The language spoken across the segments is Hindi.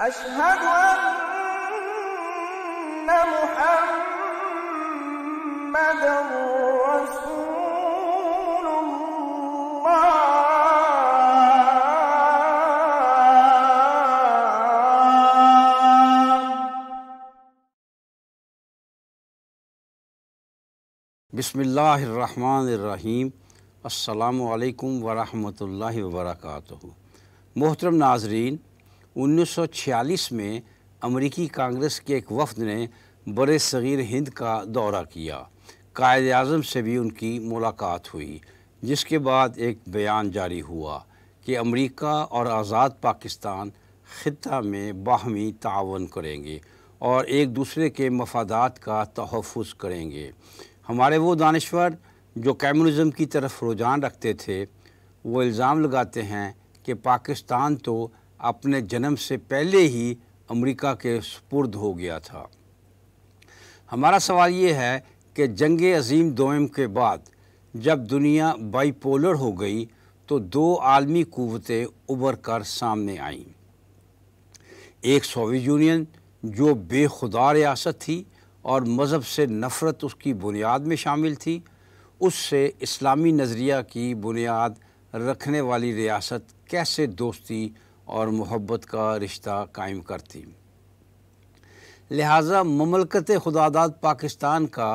أشهد أن محمد رسول الله بسم الله الرحمن الرحيم السلام عليكم ورحمة الله وبركاته محترم ناظرین 1946 में अमरीकी कांग्रेस के एक वफद ने बड़े सग़ीर हिंद का दौरा किया कायद अजम से भी उनकी मुलाकात हुई जिसके बाद एक बयान जारी हुआ कि अमेरिका और आज़ाद पाकिस्तान खत् में बाहमी तावन करेंगे और एक दूसरे के मफादात का तहफ़ करेंगे हमारे वो दानश्वर जो कम्युनिज़म की तरफ रुझान रखते थे वो इल्ज़ाम लगाते हैं कि पाकिस्तान तो अपने जन्म से पहले ही अमेरिका के सुपुर्द हो गया था हमारा सवाल ये है कि जंग अजीम दोम के बाद जब दुनिया बाईपोलर हो गई तो दो आलमी कुतें उभर कर सामने आईं एक सोवियत यूनियन जो बेखुदा रियासत थी और मज़हब से नफ़रत उसकी बुनियाद में शामिल थी उससे इस्लामी नज़रिया की बुनियाद रखने वाली रियासत कैसे दोस्ती और मोहब्बत का रिश्ता कायम करती लिहाजा ममलकत खुदादाद पाकिस्तान का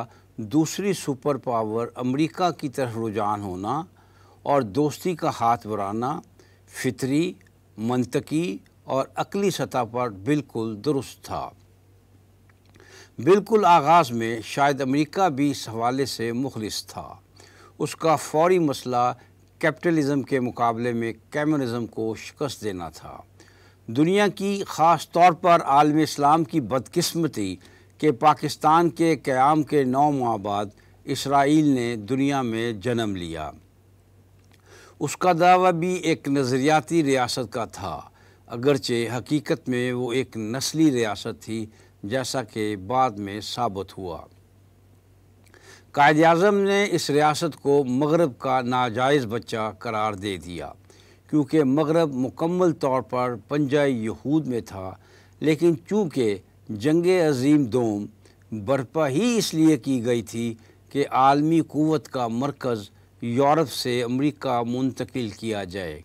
दूसरी सुपर पावर अमेरिका की तरफ रुझान होना और दोस्ती का हाथ बढ़ाना फितरी मनतकी और अकली सतह पर बिल्कुल दुरुस्त था बिल्कुल आगाज़ में शायद अमेरिका भी इस हवाले से मुखलिस था उसका फौरी मसला कैपिटलिज्म के मुकाबले में कम्युनिज्म को शिकस्त देना था दुनिया की ख़ास तौर पर आलम इस्लाम की बदकस्मती के पाकिस्तान के क़्याम के नौ माह बाद इसराइल ने दुनिया में जन्म लिया उसका दावा भी एक नज़रियाती रियासत का था अगरचे हकीकत में वो एक नस्ली रियासत थी जैसा कि बाद में साबित हुआ कायद अजम ने इस रियासत को मगरब का नाजायज़ बच्चा करार दे दिया क्योंकि मगरब मुकम्मल तौर पर पंजा यहूद में था लेकिन चूँकि जंग अजीम दोम बर्पा ही इसलिए की गई थी कि आलमी क़वत का मरकज़ यूरोप से अमरीका मुंतकिल किया जाए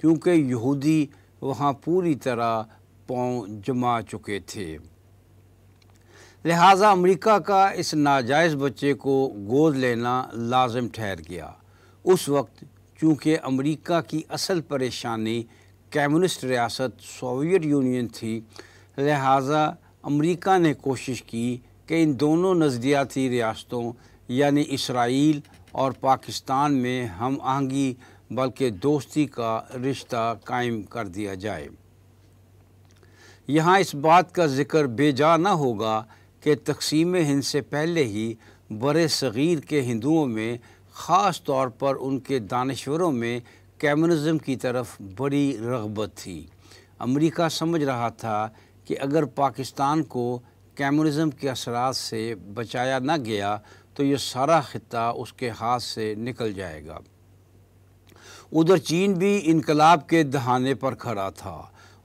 क्योंकि यहूदी वहाँ पूरी तरह पाँव जमा चुके थे लिहाजा अमरीका का इस नाजायज़ बच्चे को गोद लेना लाजम ठहर गया उस वक्त चूँकि अमरीका की असल परेशानी कम्युनिस्ट रियासत सोवियत यूनियन थी लिहाजा अमरीका ने कोशिश की कि इन दोनों नजरियाती रियासतों यानि इसराइल और पाकिस्तान में हम आहंगी बल्कि दोस्ती का रिश्ता कायम कर दिया जाए यहाँ इस बात का ज़िक्र बेजा ना होगा कि तकसीम हिंद से पहले ही बर सग़ीर के हिंदुओं में ख़ास तौर पर उनके दानश्वरों में कैमनज़म की तरफ बड़ी रगबत थी अमेरिका समझ रहा था कि अगर पाकिस्तान को कैमनज़म के असरा से बचाया न गया तो ये सारा ख़त्ता उसके हाथ से निकल जाएगा उधर चीन भी इनकलाब के दहाने पर खड़ा था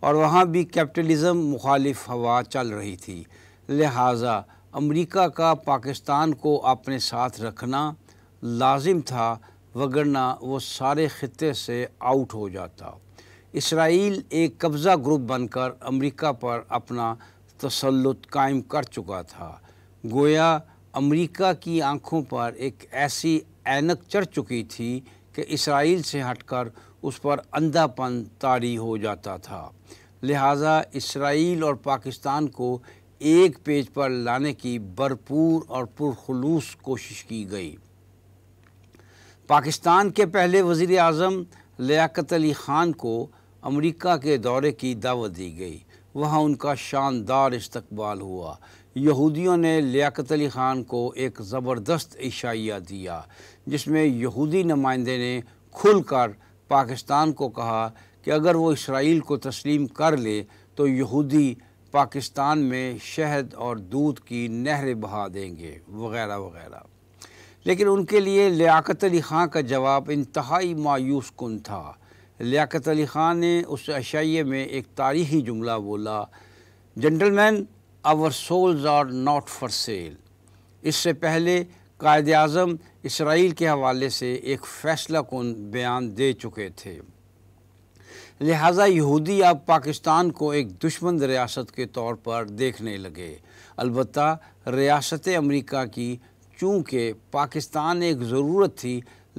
और वहाँ भी कैपिटलिज़म मुखालिफ हवा चल रही थी लिहाजा अमरीका का पाकिस्तान को अपने साथ रखना लाजिम था वगरना वो सारे ख़त्े से आउट हो जाता इसराइल एक कब्ज़ा ग्रुप बनकर अमरीका पर अपना तसलुत कायम कर चुका था गोया अमरीका की आँखों पर एक ऐसी ऐनक चढ़ चुकी थी कि इसराइल से हटकर उस पर अंधापन तारी हो जाता था लिहाजा इसराइल और पाकिस्तान को एक पेज पर लाने की भरपूर और पुरखलूस कोशिश की गई पाकिस्तान के पहले वजीर अजम लियाकत अली ख़ान को अमरीका के दौरे की दावत दी गई वहाँ उनका शानदार इस्तबाल हुआ यहूदियों ने लियाकत अली ख़ान को एक ज़बरदस्त इशाइया दिया जिसमें यहूदी नुमाइंदे ने खुल कर पाकिस्तान को कहा कि अगर वो इसराइल को तस्लीम कर ले तो यहूदी पाकिस्तान में शहद और दूध की नहरें बहा देंगे वगैरह वगैरह लेकिन उनके लिए लियाकत अली ख़ान का जवाब इंतहाई मायूस कन था लियाकत अली ख़ान ने उस अशाइये में एक तारीखी जुमला बोला gentleman our souls are not for sale इससे पहले कायद अजम इसराइल के हवाले से एक फ़ैसला कन बयान दे चुके थे लिहाजा यहूदी अब पाकिस्तान को एक दुश्मन रियासत के तौर पर देखने लगे अलबत् रियासत अमरीका की चूँकि पाकिस्तान एक ज़रूरत थी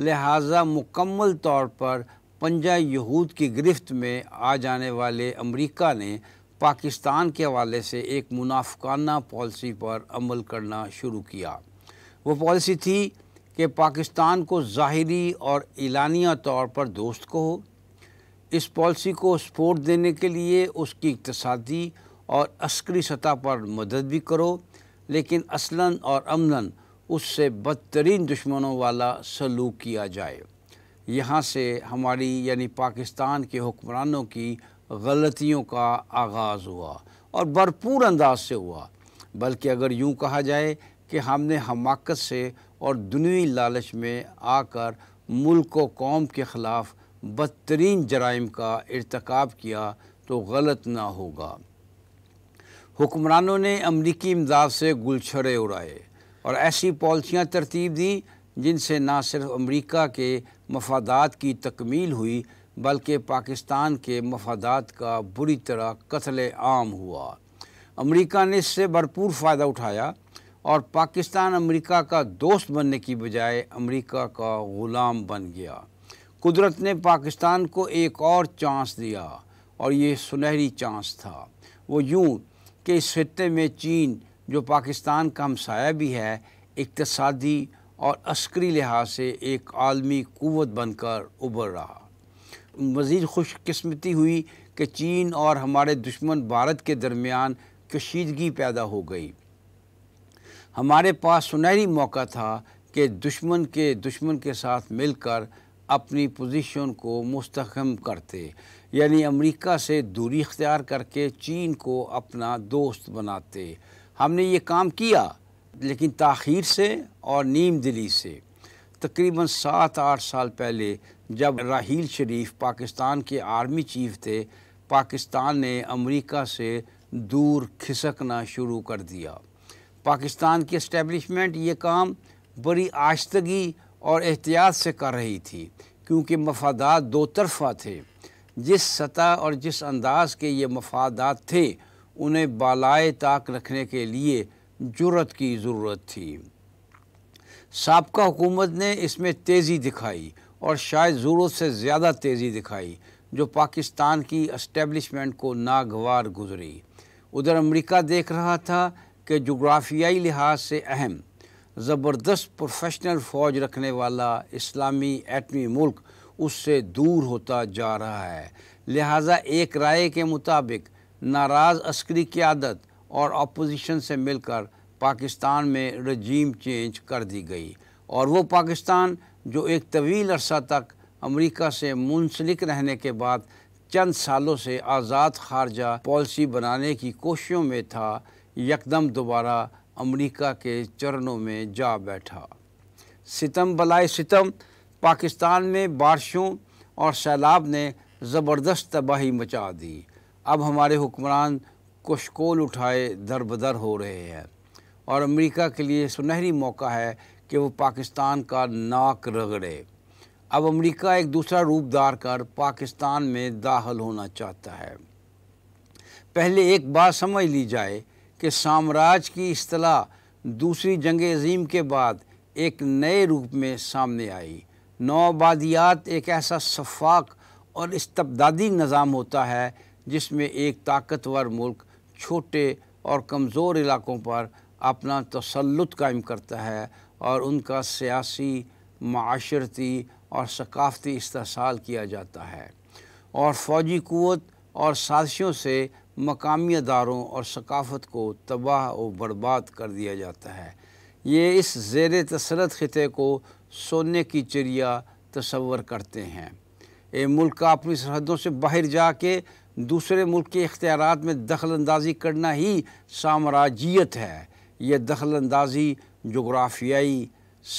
लिहाजा मुकम्मल तौर पर पंजा यहूद की गिरफ्त में आ जाने वाले अमरीका ने पाकिस्तान के हवाले से एक मुनाफाना पॉलिसी पर अमल करना शुरू किया वो पॉलिसी थी कि पाकिस्तान को ज़ाहरी और एलानिया तौर पर दोस्त कहो इस पॉलिसी को सपोर्ट देने के लिए उसकी इकतसादी और अस्करी सतह पर मदद भी करो लेकिन असलन और अमलन उससे बदतरीन दुश्मनों वाला सलूक किया जाए यहाँ से हमारी यानी पाकिस्तान के हुक्मरानों की गलतियों का आगाज़ हुआ और भरपूर अंदाज से हुआ बल्कि अगर यूँ कहा जाए कि हमने हमाकत से और दुनवी लालच में आकर मुल्क व कौम के ख़िलाफ़ बदतरीन जराइम का इरतकब किया तो गलत ना होगा हुक्मरानों ने अमरीकी इमदाद से गुलछड़े उड़ाए और ऐसी पॉलिसियाँ तरतीब दी जिनसे ना सिर्फ अमरीका के मफादात की तकमील हुई बल्कि पाकिस्तान के मफादात का बुरी तरह कत्ल आम हुआ अमरीका ने इससे भरपूर फ़ायदा उठाया और पाकिस्तान अमरीका का दोस्त बनने की बजाय अमरीका का ग़ुलाम बन गया कुदरत ने पाकिस्तान को एक और चांस दिया और ये सुनहरी चांस था वो यूँ कि इस खत्े में चीन जो पाकिस्तान का हमसाया भी है इकतसादी और अस्करी लिहाज से एक आलमी क़वत बनकर उभर रहा मज़ीद खुशकस्मती हुई कि चीन और हमारे दुश्मन भारत के दरमियान कशीदगी पैदा हो गई हमारे पास सुनहरी मौका था कि दुश्मन के दुश्मन के साथ मिलकर अपनी पोजीशन को मुस्तकम करते यानी अमेरिका से दूरी इख्तियार करके चीन को अपना दोस्त बनाते हमने ये काम किया लेकिन ताखीर से और नीम दिली से तकरीबन सात आठ साल पहले जब राहील शरीफ पाकिस्तान के आर्मी चीफ थे पाकिस्तान ने अमेरिका से दूर खिसकना शुरू कर दिया पाकिस्तान की इस्टेबलिशमेंट ये काम बड़ी आशतगी और एहतियात से कर रही थी क्योंकि मफादात दो तरफा थे जिस सतह और जिस अंदाज के ये मफादात थे उन्हें बालाए ताक रखने के लिए जरूरत की ज़रूरत थी सबका हुकूमत ने इसमें तेज़ी दिखाई और शायद ज़रूरत से ज़्यादा तेज़ी दिखाई जो पाकिस्तान की इस्टेबलिशमेंट को नागवार गुजरी उधर अमेरिका देख रहा था कि जोग्राफियाई लिहाज से अहम ज़बरदस्त प्रोफेशनल फ़ौज रखने वाला इस्लामी एटमी मुल्क उससे दूर होता जा रहा है लिहाजा एक राय के मुताबिक नाराज़ अस्करी क्यादत और अपोजिशन से मिलकर पाकिस्तान में रजीम चेंज कर दी गई और वो पाकिस्तान जो एक तवील अरसा तक अमरीका से मुंसलिक रहने के बाद चंद सालों से आज़ाद खारजा पॉलिसी बनाने की कोशिशों में था यकदम दोबारा अमेरिका के चरणों में जा बैठा सितम बलाए सितम पाकिस्तान में बारिशों और सैलाब ने ज़बरदस्त तबाही मचा दी अब हमारे हुक्मरान कुशकोल उठाए दरबदर हो रहे हैं और अमेरिका के लिए सुनहरी मौका है कि वो पाकिस्तान का नाक रगड़े अब अमेरिका एक दूसरा रूप धार कर पाकिस्तान में दाखिल होना चाहता है पहले एक बात समझ ली जाए कि साम्राज्य की असलाह दूसरी जंग अजीम के बाद एक नए रूप में सामने आई नौबादियात एक ऐसा शफाक और इस्तबदादी निज़ाम होता है जिसमें एक ताकतवर मुल्क छोटे और कमज़ोर इलाकों पर अपना तसलुत कायम करता है और उनका सियासी माशरती और सकाफ़ती इस्तेसाल किया जाता है और फौजी क़वत और साजिशों से मकामी अदारों और सकाफत को तबाह व बर्बाद कर दिया जाता है ये इस जेर तसरत ख़ते को सोने की चिड़िया तस्वर करते हैं ये मुल्क का अपनी सरहदों से बाहर जाके दूसरे मुल्क के इख्तियार में दखल अंदाजी करना ही साम्राज्यत है यह दखल अंदाजी जोग्राफियाई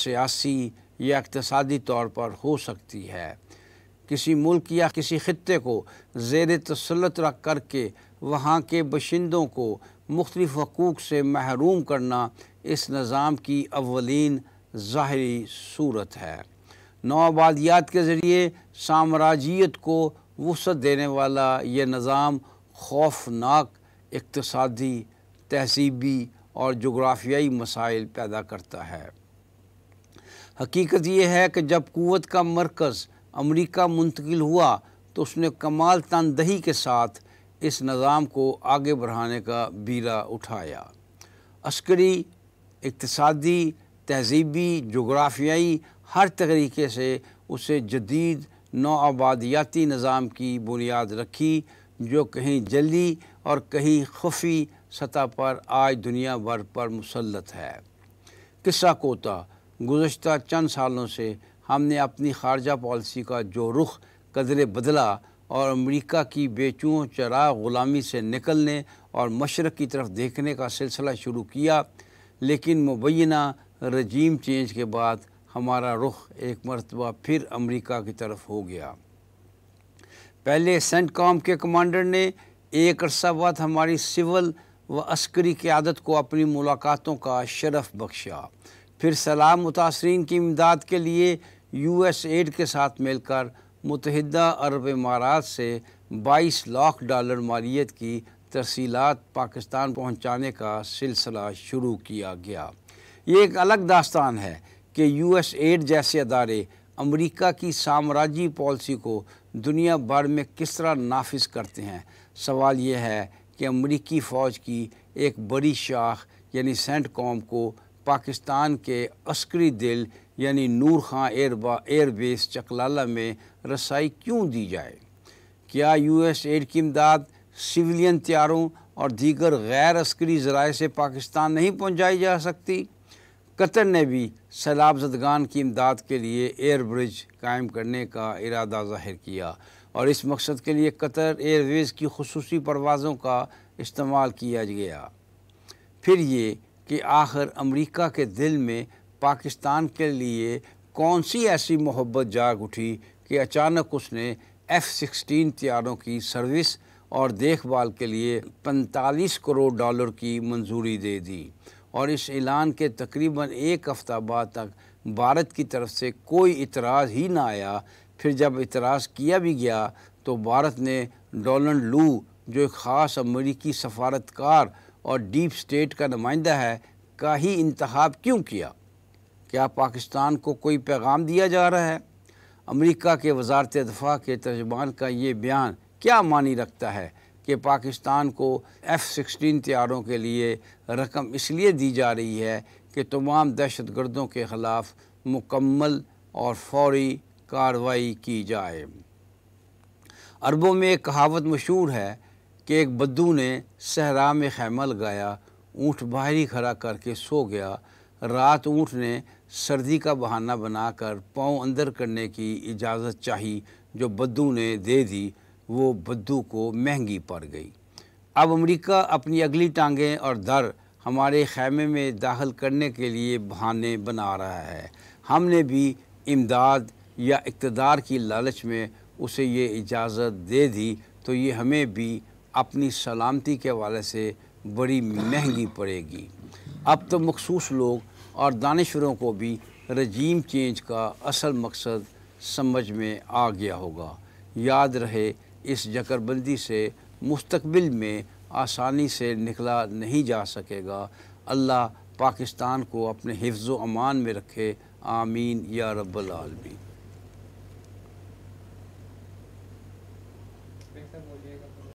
सियासी या इकतसादी तौर पर हो सकती है किसी मुल्क या किसी ख़त्े को जेर तसलत रख करके वहाँ के बशिंदों को मुख्तलिफ हकूक़ से महरूम करना इस निज़ाम की अवलिन ज़ाहरी सूरत है आबादियात के ज़रिए साम्राज्यत को वसत देने वाला ये निज़ाम खौफनाक इकतसादी तहसीबी और जग्राफियाई मसाइल पैदा करता है हकीकत यह है कि जब कुत का मरकज़ अमेरिका मुंतकिल हुआ तो उसने कमाल तानदही के साथ इस निज़ाम को आगे बढ़ाने का बीड़ा उठाया अस्करी इकतसादी तहजीबी जोग्राफियाई हर तरीके से उसे जदीद नौआबादियाती निज़ाम की बुनियाद रखी जो कहीं जली और कहीं खफी सतह पर आज दुनिया भर पर मुसलत है किस्सा कोता गुज्त चंद सालों से हमने अपनी खारजा पॉलिसी का जो रुख कदर बदला और अमरीका की बेचुओं चरा ग़ुलामी से निकलने और मशरक़ की तरफ देखने का सिलसिला शुरू किया लेकिन मुबैना रजीम चेंज के बाद हमारा रुख एक मरतबा फिर अमरीका की तरफ हो गया पहले सेंट कॉम के कमांडर ने एक अरसा बाद हमारी सिविल व अस्करी क्यादत को अपनी मुलाकातों का शरफ बख्शा फिर सलाम मुतासरीन की इमदाद के लिए यू एस एड के साथ मिलकर मुतहदा अरब इमारात से 22 लाख डॉलर मालियत की तरसीलत पाकिस्तान पहुंचाने का सिलसिला शुरू किया गया ये एक अलग दास्तान है कि यू एस एड जैसे अदारे अमरीका की साम्राज्य पॉलिसी को दुनिया भर में किस तरह नाफिज करते हैं सवाल यह है कि अमरीकी फ़ौज की एक बड़ी शाख यानी सेंट कॉम को पाकिस्तान के अस्करी दिल यानी नूर खां एयरबा एयरबेस चकलाला में रसाई क्यों दी जाए क्या यू एस एड की इमदाद सिविलियन त्यारों और दीगर गैर अस्करी ज़राए से पाकिस्तान नहीं पहुँचाई जा सकती कतर ने भी सैलाब जदगान की इमदाद के लिए एयर ब्रिज कायम करने का इरादा जाहिर किया और इस मकसद के लिए कतर एयरवेज़ की खसूस परवाज़ों का इस्तेमाल किया गया फिर ये कि आखिर अमेरिका के दिल में पाकिस्तान के लिए कौन सी ऐसी मोहब्बत जाग उठी कि अचानक उसने एफ़ सिक्सटीन तैयारों की सर्विस और देखभाल के लिए 45 करोड़ डॉलर की मंजूरी दे दी और इस ऐलान के तकरीबन एक हफ्ता बाद तक भारत की तरफ से कोई इतराज़ ही ना आया फिर जब इतराज़ किया भी गया तो भारत ने डोनल्ड लू जो एक ख़ास अमरीकी सफारतकार और डीप स्टेट का नुमाइंदा है का ही इंतखब क्यों किया क्या पाकिस्तान को कोई पैगाम दिया जा रहा है अमरीका के वजारत दफ़ा के तर्जमान का ये बयान क्या मानी रखता है कि पाकिस्तान को एफ़ सिक्सटीन त्यारों के लिए रकम इसलिए दी जा रही है कि तमाम दहशत गर्दों के ख़िलाफ़ मुकम्मल और फौरी कार्रवाई की जाए अरबों में एक कहावत मशहूर है कि एक बद्दू ने सहरा में खैमल लगाया ऊँट बाहरी खड़ा करके सो गया रात ऊँट ने सर्दी का बहाना बनाकर पाँव अंदर करने की इजाज़त चाही जो बद्दू ने दे दी वो बद्दू को महंगी पड़ गई अब अमेरिका अपनी अगली टांगें और दर हमारे खैमे में दाखिल करने के लिए बहाने बना रहा है हमने भी इमदाद या इकतदार की लालच में उसे ये इजाज़त दे दी तो ये हमें भी अपनी सलामती के हवाले से बड़ी महंगी पड़ेगी अब तो मखसूस लोग और दानश्वरों को भी रजीम चेंज का असल मकसद समझ में आ गया होगा याद रहे इस जकरबंदी से मुस्तबिल में आसानी से निकला नहीं जा सकेगा अल्लाह पाकिस्तान को अपने हिफ्ज़ अमान में रखे आमीन या रब्बल आलमीन